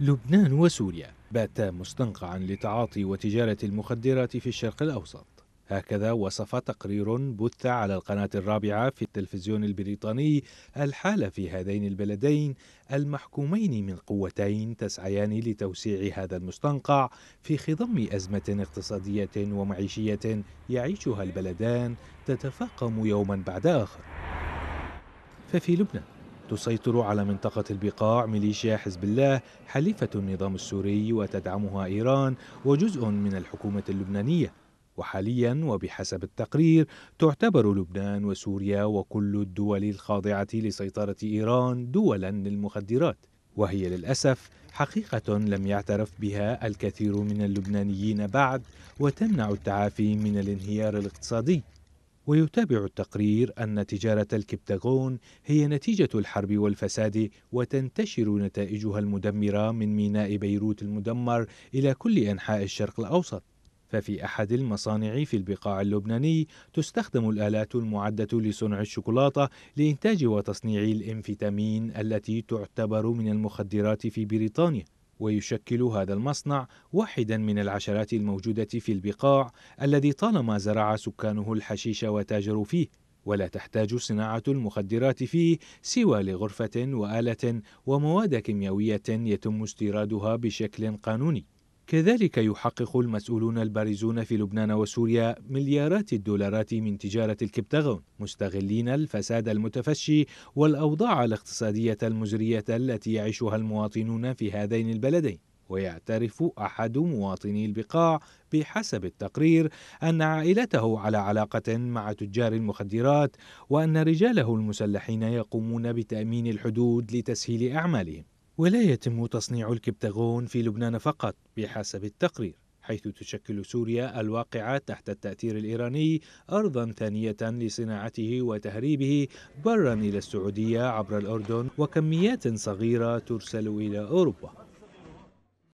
لبنان وسوريا بات مستنقعا لتعاطي وتجارة المخدرات في الشرق الأوسط هكذا وصف تقرير بث على القناة الرابعة في التلفزيون البريطاني الحالة في هذين البلدين المحكومين من قوتين تسعيان لتوسيع هذا المستنقع في خضم أزمة اقتصادية ومعيشية يعيشها البلدان تتفاقم يوما بعد آخر ففي لبنان تسيطر على منطقة البقاع ميليشيا حزب الله حليفة النظام السوري وتدعمها إيران وجزء من الحكومة اللبنانية وحاليا وبحسب التقرير تعتبر لبنان وسوريا وكل الدول الخاضعة لسيطرة إيران دولا للمخدرات وهي للأسف حقيقة لم يعترف بها الكثير من اللبنانيين بعد وتمنع التعافي من الانهيار الاقتصادي ويتابع التقرير أن تجارة الكبتاغون هي نتيجة الحرب والفساد وتنتشر نتائجها المدمرة من ميناء بيروت المدمر إلى كل أنحاء الشرق الأوسط ففي أحد المصانع في البقاع اللبناني تستخدم الآلات المعدة لصنع الشوكولاتة لإنتاج وتصنيع الإنفيتامين التي تعتبر من المخدرات في بريطانيا ويشكل هذا المصنع واحدا من العشرات الموجودة في البقاع الذي طالما زرع سكانه الحشيش وتاجروا فيه ولا تحتاج صناعة المخدرات فيه سوى لغرفة وآلة ومواد كيميائية يتم استيرادها بشكل قانوني كذلك يحقق المسؤولون البارزون في لبنان وسوريا مليارات الدولارات من تجارة الكبتغون مستغلين الفساد المتفشي والأوضاع الاقتصادية المزرية التي يعيشها المواطنون في هذين البلدين ويعترف أحد مواطني البقاع بحسب التقرير أن عائلته على علاقة مع تجار المخدرات وأن رجاله المسلحين يقومون بتأمين الحدود لتسهيل أعمالهم ولا يتم تصنيع الكبتاغون في لبنان فقط بحسب التقرير حيث تشكل سوريا الواقعة تحت التأثير الإيراني أرضا ثانية لصناعته وتهريبه برا إلى السعودية عبر الأردن وكميات صغيرة ترسل إلى أوروبا